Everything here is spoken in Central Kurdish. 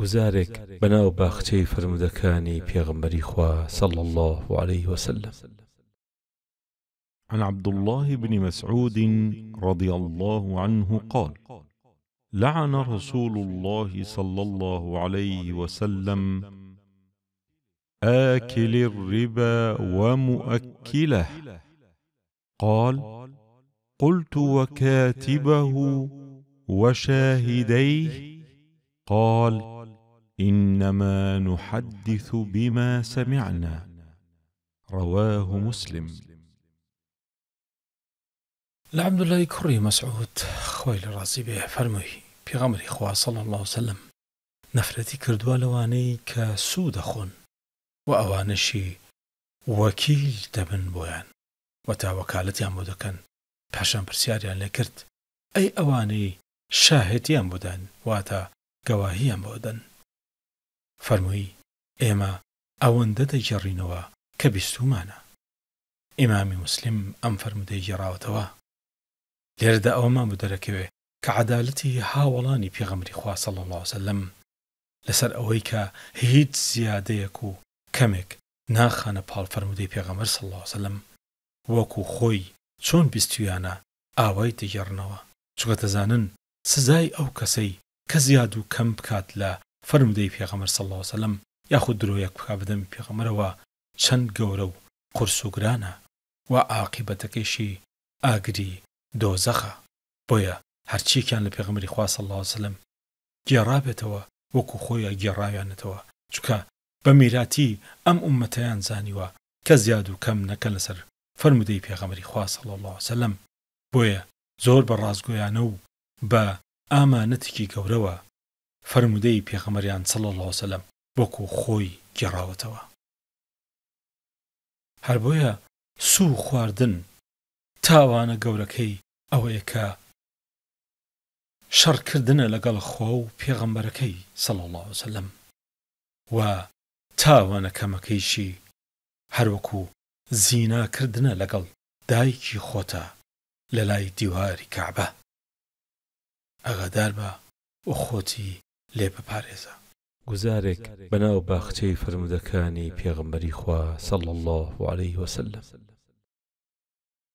گوزارێک بناو باختي فرمدكاني بيغمري خوا صلى الله عليه وسلم عن عبد الله بن مسعود رضي الله عنه قال لعن رسول الله صلى الله عليه وسلم آكل الربا ومؤكله قال قلت وكاتبه وشاهديه قال انما نحدث بما سمعنا رواه مسلم الحمدلله كري مسعود خويل لە به فرمي في پێغەمەری خوا صلى الله وسلم نفرتي کردووە لەوانەی كسود خون دەخۆن و ئەوانەشی وەکیل دەبن بۆیان و تاوەکالەتیان بۆ دەکەن پاشان پرسیاریان لێ کرد ئەی ئەوانەی شاهێتیان بودەن واتە گەواهیان فەرمووی ئێمە ئەوەندە دەیگەڕینەوە کە بیستومانە ئیمامی مسلم ئەم فەرمودەی گێڕاوەتەوە لێرەدا ئەوەمان بدەرەکەوێ کە عەدالەتی هاوڵانی پێغەمری خواسە لە لاسەلم لەسەر ئەوەی کە هیچ زیادەیەک و کەمێک ناخانە پاڵ فەرمودەی پێغەمەر سە لاسەلم وەکو خۆی چۆن بیستویانە ئاوای دەگەڕنەوە چگەتەزانن سزای ئەو کەسەی کە زیاد و کەم بکات لە فەرمودەی پێغەمەر سەڵ وسلم یاخود درۆیەک بخ بدەم پێغەمەرەوە چەند گەورە و قرس و گرانە و عاقیبەتەکەیشی ئاگری دۆزەخە بۆیە هەرچیکیان لە پێغمەری خوا سەڵ وسلم گێڕابێتەوە وەکو خۆیە گێڕاویانەتەوە چکە بە میراتی ئەم عومەتەیان زانیوە کە زیاد و کەم نەکە لەسەر فەرمودەی پێغەمەری خوا سەڵ الله وسلم بۆیە زۆر بە ڕازگۆیانە و بە ئامانەتێکی گەورەوە فرمودەی پێخەمەریان سەڵ لەوسلم وەکو خۆی گێڕاوەتەوە هەر بۆیە سوو خواردن تاوانە گەورەکەی ئەوەیەکە شەڕکردنە لەگەڵ خۆ و پێغەمبەرەکەی سەڵ اللهوسلم و تاوانە کەمەکەیشی هەروەکو زیناکردنە لەگەڵ دایکی خۆتە لە لای دیواری کعبە ئەغەدار بە و خۆتی لێ بپارێزە گوزارێک بەناو باخچەی فرمودەکانی پێغمبەری خوا سەڵ الله عليه وسلم